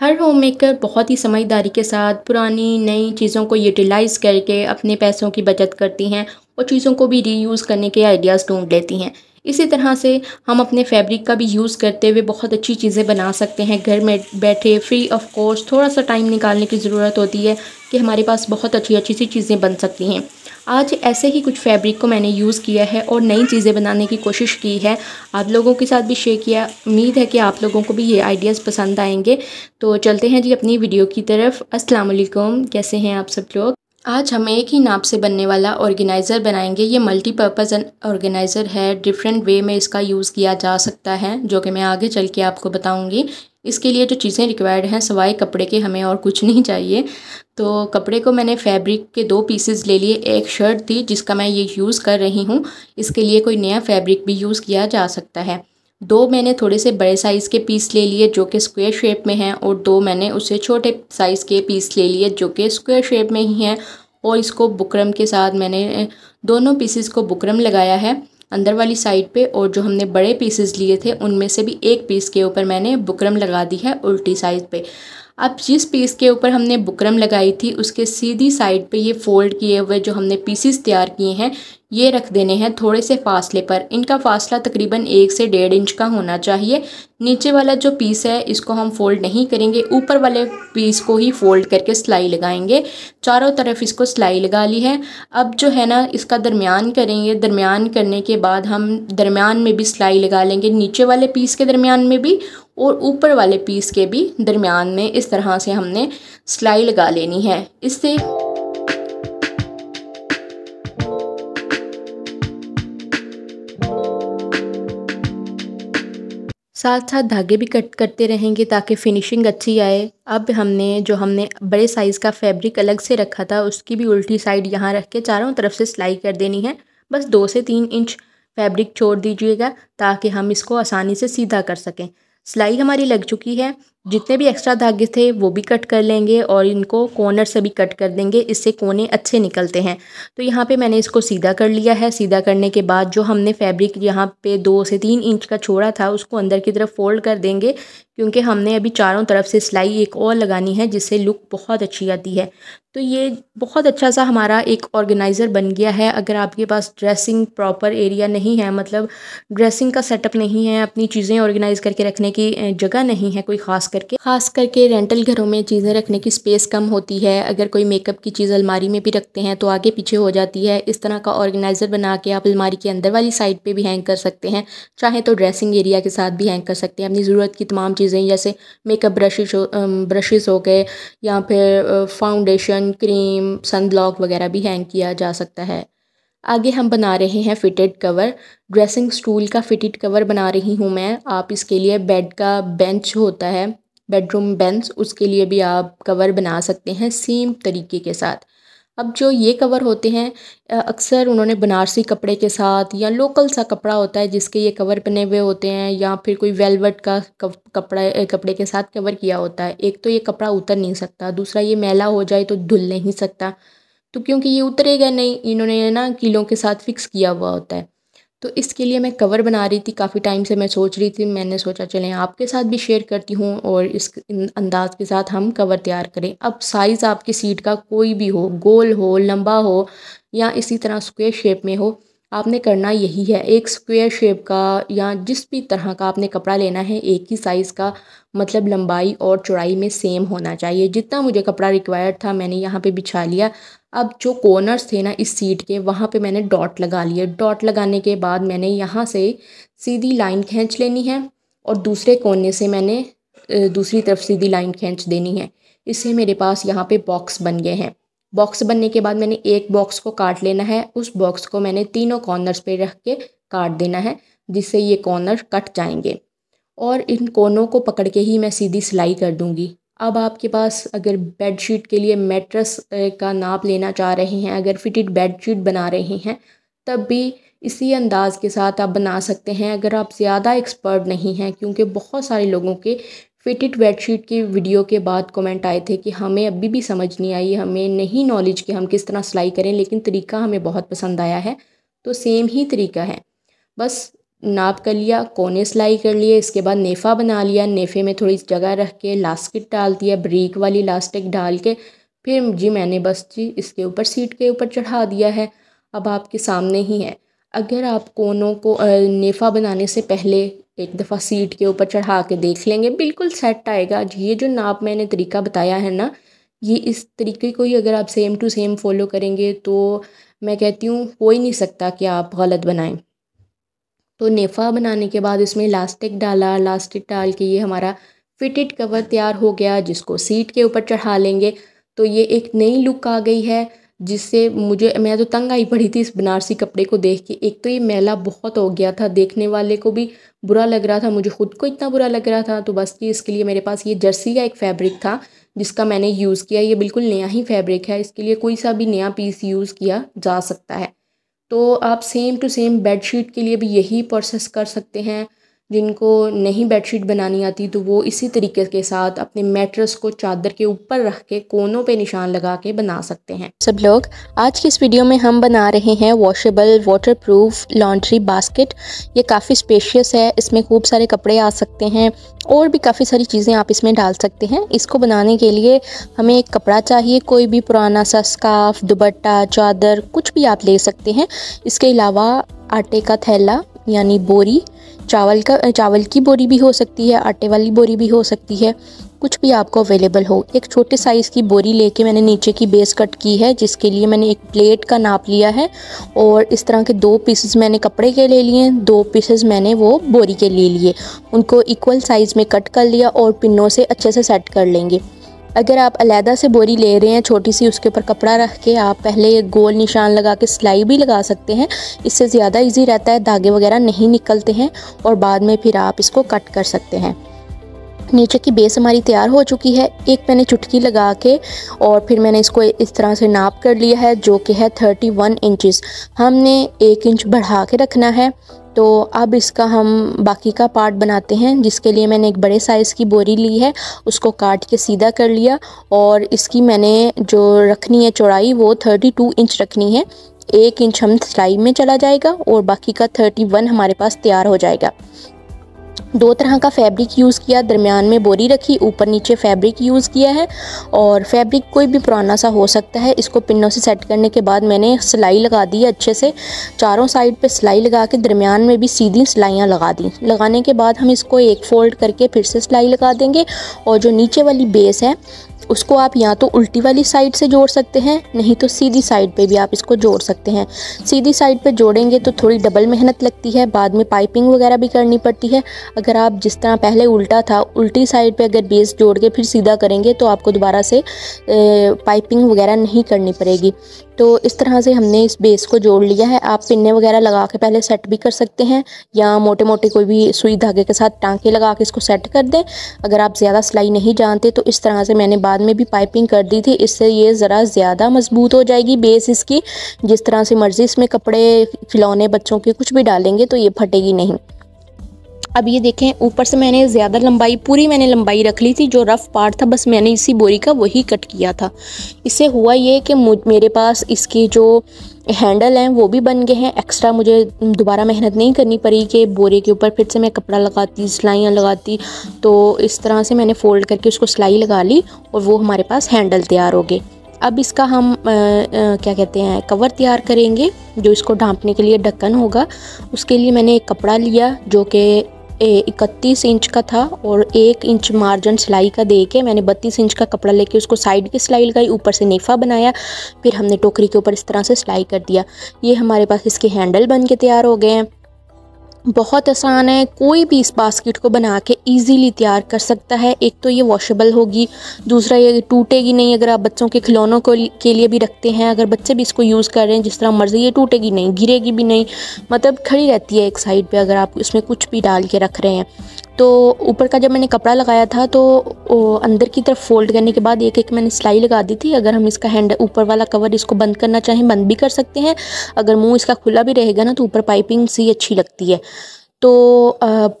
हर home maker बहुत ही समझदारी के साथ पुरानी नई चीज़ों को यूटिलाइज़ करके अपने पैसों की बचत करती हैं और चीज़ों को भी रीयूज़ करने के आइडियाज़ ढूंढ लेती हैं इसी तरह से हम अपने फैब्रिक का भी यूज़ करते हुए बहुत अच्छी चीज़ें बना सकते हैं घर में बैठे फ्री ऑफ कोर्स थोड़ा सा टाइम निकालने की ज़रूरत होती है कि हमारे पास बहुत अच्छी अच्छी सी चीज़ें बन सकती हैं आज ऐसे ही कुछ फैब्रिक को मैंने यूज़ किया है और नई चीज़ें बनाने की कोशिश की है आप लोगों के साथ भी शेयर किया उम्मीद है कि आप लोगों को भी ये आइडियाज़ पसंद आएंगे तो चलते हैं जी अपनी वीडियो की तरफ असलकम कैसे हैं आप सब लोग आज हम एक ही नाप से बनने वाला ऑर्गेनाइज़र बनाएंगे ये मल्टीपर्पज़ ऑर्गेनाइज़र है डिफरेंट वे में इसका यूज़ किया जा सकता है जो कि मैं आगे चल के आपको बताऊँगी इसके लिए जो चीज़ें रिक्वायर्ड हैं सवाए कपड़े के हमें और कुछ नहीं चाहिए तो कपड़े को मैंने फैब्रिक के दो पीसेस ले लिए एक शर्ट थी जिसका मैं ये यूज़ कर रही हूँ इसके लिए कोई नया फैब्रिक भी यूज़ किया जा सकता है दो मैंने थोड़े से बड़े साइज़ के पीस ले लिए जो कि स्क्वायर शेप में हैं और दो मैंने उससे छोटे साइज़ के पीस ले लिए जो कि स्क्वायर शेप में ही हैं और इसको बुकरम के साथ मैंने दोनों पीसेस को बुकरम लगाया है अंदर वाली साइड पे और जो हमने बड़े पीसेस लिए थे उनमें से भी एक पीस के ऊपर मैंने बुकरम लगा दी है उल्टी साइड पे अब जिस पीस के ऊपर हमने बुकरम लगाई थी उसके सीधी साइड पे ये फ़ोल्ड किए हुए जो हमने पीसेस तैयार किए हैं ये रख देने हैं थोड़े से फासले पर इनका फासला तकरीबन एक से डेढ़ इंच का होना चाहिए नीचे वाला जो पीस है इसको हम फोल्ड नहीं करेंगे ऊपर वाले पीस को ही फोल्ड करके सिलाई लगाएंगे चारों तरफ इसको सिलाई लगा ली है अब जो है ना इसका दरमियान करेंगे दरमियान करने के बाद हम दरमियान में भी सिलाई लगा लेंगे नीचे वाले पीस के दरमियान में भी और ऊपर वाले पीस के भी दरमियान में इस तरह से हमने सिलाई लगा लेनी है इससे साथ साथ धागे भी कट करते रहेंगे ताकि फिनिशिंग अच्छी आए अब हमने जो हमने बड़े साइज़ का फैब्रिक अलग से रखा था उसकी भी उल्टी साइड यहाँ रख के चारों तरफ से सिलाई कर देनी है बस दो से तीन इंच फैब्रिक छोड़ दीजिएगा ताकि हम इसको आसानी से सीधा कर सकें सिलाई हमारी लग चुकी है जितने भी एक्स्ट्रा धागे थे वो भी कट कर लेंगे और इनको कॉर्नर से भी कट कर देंगे इससे कोने अच्छे निकलते हैं तो यहाँ पे मैंने इसको सीधा कर लिया है सीधा करने के बाद जो हमने फैब्रिक यहाँ पे दो से तीन इंच का छोड़ा था उसको अंदर की तरफ फोल्ड कर देंगे क्योंकि हमने अभी चारों तरफ से सिलाई एक और लगानी है जिससे लुक बहुत अच्छी आती है तो ये बहुत अच्छा सा हमारा एक ऑर्गेनाइज़र बन गया है अगर आपके पास ड्रेसिंग प्रॉपर एरिया नहीं है मतलब ड्रेसिंग का सेटअप नहीं है अपनी चीज़ें ऑर्गेनाइज़ करके रखने की जगह नहीं है कोई ख़ास करके ख़ास करके रेंटल घरों में चीज़ें रखने की स्पेस कम होती है अगर कोई मेकअप की चीज़ अलमारी में भी रखते हैं तो आगे पीछे हो जाती है इस तरह का ऑर्गेनाइज़र बना के आप अलमारी के अंदर वाली साइड पर भी हैंग कर सकते हैं चाहे तो ड्रेसिंग एरिया के साथ भी हैंग कर सकते हैं अपनी ज़रूरत की तमाम चीज़ चीज़ें जैसे मेकअप ब्रशेज ब्रशेज़ हो गए या फिर फाउंडेशन क्रीम सन ब्लॉक वगैरह भी हैंग किया जा सकता है आगे हम बना रहे हैं फिटेड कवर ड्रेसिंग स्टूल का फिटेड कवर बना रही हूँ मैं आप इसके लिए बेड का बेंच होता है बेडरूम बेंच उसके लिए भी आप कवर बना सकते हैं सेम तरीके के साथ अब जो ये कवर होते हैं अक्सर उन्होंने बनारसी कपड़े के साथ या लोकल सा कपड़ा होता है जिसके ये कवर बने हुए होते हैं या फिर कोई वेलवेट का कपड़ा कपड़े के साथ कवर किया होता है एक तो ये कपड़ा उतर नहीं सकता दूसरा ये मैला हो जाए तो धुल नहीं सकता तो क्योंकि ये उतरेगा नहीं इन्होंने ना कीलों के साथ फिक्स किया हुआ होता है तो इसके लिए मैं कवर बना रही थी काफ़ी टाइम से मैं सोच रही थी मैंने सोचा चलें आपके साथ भी शेयर करती हूँ और इस अंदाज के साथ हम कवर तैयार करें अब साइज़ आपकी सीट का कोई भी हो गोल हो लंबा हो या इसी तरह स्क्वेयर शेप में हो आपने करना यही है एक स्क्वायर शेप का या जिस भी तरह का आपने कपड़ा लेना है एक ही साइज़ का मतलब लंबाई और चौड़ाई में सेम होना चाहिए जितना मुझे कपड़ा रिक्वायर्ड था मैंने यहाँ पे बिछा लिया अब जो कॉर्नर्स थे ना इस सीट के वहाँ पे मैंने डॉट लगा लिए डॉट लगाने के बाद मैंने यहाँ से सीधी लाइन खींच लेनी है और दूसरे कोने से मैंने दूसरी तरफ सीधी लाइन खींच देनी है इससे मेरे पास यहाँ पर बॉक्स बन गए हैं बॉक्स बनने के बाद मैंने एक बॉक्स को काट लेना है उस बॉक्स को मैंने तीनों कॉर्नर्स पे रख के काट देना है जिससे ये कॉर्नर कट जाएंगे और इन कोनों को पकड़ के ही मैं सीधी सिलाई कर दूंगी अब आपके पास अगर बेडशीट के लिए मेट्रस का नाप लेना चाह रहे हैं अगर फिटेड बेडशीट बना रहे हैं तब भी इसी अंदाज़ के साथ आप बना सकते हैं अगर आप ज़्यादा एक्सपर्ट नहीं हैं क्योंकि बहुत सारे लोगों के फिटेड बेडशीट की वीडियो के बाद कमेंट आए थे कि हमें अभी भी समझ नहीं आई हमें नहीं नॉलेज कि हम किस तरह सिलाई करें लेकिन तरीका हमें बहुत पसंद आया है तो सेम ही तरीका है बस नाप कर लिया कोने सिलाई कर लिए इसके बाद नेफ़ा बना लिया नेफ़े में थोड़ी जगह रख के लास्टिक डाल दिया ब्रीक वाली लास्टिक डाल के फिर जी मैंने बस जी इसके ऊपर सीट के ऊपर चढ़ा दिया है अब आपके सामने ही है अगर आप कोनों को नेफ़ा बनाने से पहले एक दफ़ा सीट के ऊपर चढ़ा के देख लेंगे बिल्कुल सेट आएगा ये जो नाप मैंने तरीका बताया है ना ये इस तरीके को ही अगर आप सेम टू सेम फॉलो करेंगे तो मैं कहती हूँ हो ही नहीं सकता कि आप गलत बनाएं तो नेफ़ा बनाने के बाद इसमें इलास्टिक डाला इलास्टिक डाल के ये हमारा फिटेड कवर तैयार हो गया जिसको सीट के ऊपर चढ़ा लेंगे तो ये एक नई लुक आ गई है जिससे मुझे मैं तो तंग आई पड़ी थी इस बनारसी कपड़े को देख के एक तो ये मैला बहुत हो गया था देखने वाले को भी बुरा लग रहा था मुझे ख़ुद को इतना बुरा लग रहा था तो बस ये इसके लिए मेरे पास ये जर्सी का एक फ़ैब्रिक था जिसका मैंने यूज़ किया ये बिल्कुल नया ही फ़ैब्रिक है इसके लिए कोई सा भी नया पीस यूज़ किया जा सकता है तो आप सेम टू सेम बेडशीट के लिए भी यही प्रोसेस कर सकते हैं जिनको नहीं बेडशीट बनानी आती तो वो इसी तरीके के साथ अपने मैट्रेस को चादर के ऊपर रख के कोनों पे निशान लगा के बना सकते हैं सब लोग आज की इस वीडियो में हम बना रहे हैं वॉशेबल वाटरप्रूफ लॉन्ड्री बास्केट ये काफ़ी स्पेशियस है इसमें खूब सारे कपड़े आ सकते हैं और भी काफ़ी सारी चीज़ें आप इसमें डाल सकते हैं इसको बनाने के लिए हमें एक कपड़ा चाहिए कोई भी पुराना सा स्काफ दुबट्टा चादर कुछ भी आप ले सकते हैं इसके अलावा आटे का थैला यानी बोरी चावल का चावल की बोरी भी हो सकती है आटे वाली बोरी भी हो सकती है कुछ भी आपको अवेलेबल हो एक छोटे साइज़ की बोरी लेके मैंने नीचे की बेस कट की है जिसके लिए मैंने एक प्लेट का नाप लिया है और इस तरह के दो पीसेस मैंने कपड़े के ले लिए दो पीसेस मैंने वो बोरी के ले लिए उनको इक्वल साइज़ में कट कर लिया और पिनों से अच्छे से सेट कर लेंगे अगर आप अलहदा से बोरी ले रहे हैं छोटी सी उसके ऊपर कपड़ा रख के आप पहले गोल निशान लगा के सिलाई भी लगा सकते हैं इससे ज़्यादा ईजी रहता है धागे वगैरह नहीं निकलते हैं और बाद में फिर आप इसको कट कर सकते हैं नीचे की बेस हमारी तैयार हो चुकी है एक मैंने चुटकी लगा के और फिर मैंने इसको इस तरह से नाप कर लिया है जो कि है 31 इंचेस हमने एक इंच बढ़ा के रखना है तो अब इसका हम बाकी का पार्ट बनाते हैं जिसके लिए मैंने एक बड़े साइज़ की बोरी ली है उसको काट के सीधा कर लिया और इसकी मैंने जो रखनी है चौड़ाई वो थर्टी टू इंच रखनी है एक इंच हम सिलाई में चला जाएगा और बाकी का थर्टी वन हमारे पास तैयार हो जाएगा दो तरह का फैब्रिक यूज़ किया दरमियान में बोरी रखी ऊपर नीचे फैब्रिक यूज़ किया है और फैब्रिक कोई भी पुराना सा हो सकता है इसको पिनों से सेट करने के बाद मैंने सिलाई लगा दी अच्छे से चारों साइड पे सिलाई लगा के दरमियान में भी सीधी सिलाइयाँ लगा दी लगाने के बाद हम इसको एक फोल्ड करके फिर से सिलाई लगा देंगे और जो नीचे वाली बेस है उसको आप या तो उल्टी वाली साइड से जोड़ सकते हैं नहीं तो सीधी साइड पे भी आप इसको जोड़ सकते हैं सीधी साइड पे जोड़ेंगे तो थोड़ी डबल मेहनत लगती है बाद में पाइपिंग वगैरह भी करनी पड़ती है अगर आप जिस तरह पहले उल्टा था उल्टी साइड पे अगर बेस जोड़ के फिर सीधा करेंगे तो आपको दोबारा से पाइपिंग वगैरह नहीं करनी पड़ेगी तो इस तरह से हमने इस बेस को जोड़ लिया है आप पिन्ने वगैरह लगा के पहले सेट भी कर सकते हैं या मोटे मोटे कोई भी सुई धागे के साथ टाँके लगा के इसको सेट कर दें अगर आप ज़्यादा सिलाई नहीं जानते तो इस तरह से मैंने बाद बाद में भी पाइपिंग कर दी थी इससे ये ज़रा ज़्यादा मजबूत हो जाएगी बेस इसकी जिस तरह से मर्ज़ी इसमें कपड़े खिलौने बच्चों के कुछ भी डालेंगे तो ये फटेगी नहीं अब ये देखें ऊपर से मैंने ज़्यादा लंबाई पूरी मैंने लंबाई रख ली थी जो रफ़ पार्ट था बस मैंने इसी बोरी का वही कट किया था इससे हुआ ये कि मेरे पास इसकी जो हैंडल हैं वो भी बन गए हैं एक्स्ट्रा मुझे दोबारा मेहनत नहीं करनी पड़ी कि बोरे के ऊपर फिर से मैं कपड़ा लगाती सिलाइयाँ लगाती तो इस तरह से मैंने फ़ोल्ड करके उसको सिलाई लगा ली और वो हमारे पास हैंडल तैयार हो गए अब इसका हम आ, आ, क्या कहते हैं कवर तैयार करेंगे जो इसको ढांपने के लिए ढक्कन होगा उसके लिए मैंने एक कपड़ा लिया जो कि इकतीस इंच का था और एक इंच मार्जिन सिलाई का दे के मैंने बत्तीस इंच का कपड़ा लेके उसको साइड की सिलाई लगाई ऊपर से नेफा बनाया फिर हमने टोकरी के ऊपर इस तरह से सिलाई कर दिया ये हमारे पास इसके हैंडल बन के तैयार हो गए हैं बहुत आसान है कोई भी इस बास्केट को बना के ईजिली तैयार कर सकता है एक तो ये वॉशेबल होगी दूसरा ये टूटेगी नहीं अगर आप बच्चों के खिलौनों को के लिए भी रखते हैं अगर बच्चे भी इसको यूज़ कर रहे हैं जिस तरह मर्ज़ी ये टूटेगी नहीं गिरेगी भी नहीं मतलब खड़ी रहती है एक साइड पे अगर आप इसमें कुछ भी डाल के रख रहे हैं तो ऊपर का जब मैंने कपड़ा लगाया था तो अंदर की तरफ फोल्ड करने के बाद एक एक मैंने सिलाई लगा दी थी अगर हम इसका हैंड ऊपर वाला कवर इसको बंद करना चाहें बंद भी कर सकते हैं अगर मुंह इसका खुला भी रहेगा ना तो ऊपर पाइपिंग सी अच्छी लगती है तो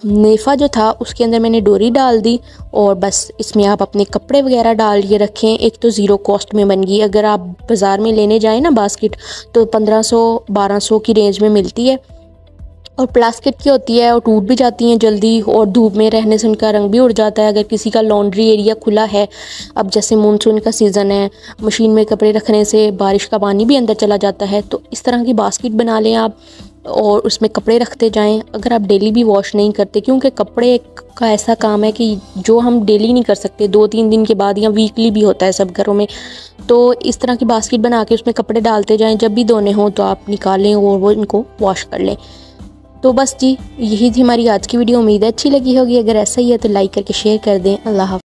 नेफा जो था उसके अंदर मैंने डोरी डाल दी और बस इसमें आप अपने कपड़े वगैरह डाल के रखें एक तो ज़ीरो कॉस्ट में बन गई अगर आप बाज़ार में लेने जाएँ ना बास्केट तो बारह सौ की रेंज में मिलती है और प्लास्टिक की होती है और टूट भी जाती हैं जल्दी और धूप में रहने से उनका रंग भी उड़ जाता है अगर किसी का लॉन्ड्री एरिया खुला है अब जैसे मानसून का सीज़न है मशीन में कपड़े रखने से बारिश का पानी भी अंदर चला जाता है तो इस तरह की बास्केट बना लें आप और उसमें कपड़े रखते जाएं अगर आप डेली भी वॉश नहीं करते क्योंकि कपड़े का ऐसा काम है कि जो हम डेली नहीं कर सकते दो तीन दिन के बाद या वीकली भी होता है सब घरों में तो इस तरह की बास्केट बना के उसमें कपड़े डालते जाएं जब भी धोने हों तो आप निकालें और वो इनको वॉश कर लें तो बस जी यही थी हमारी आज की वीडियो उम्मीद है अच्छी लगी होगी अगर ऐसा ही है तो लाइक करके शेयर कर दें अल्लाह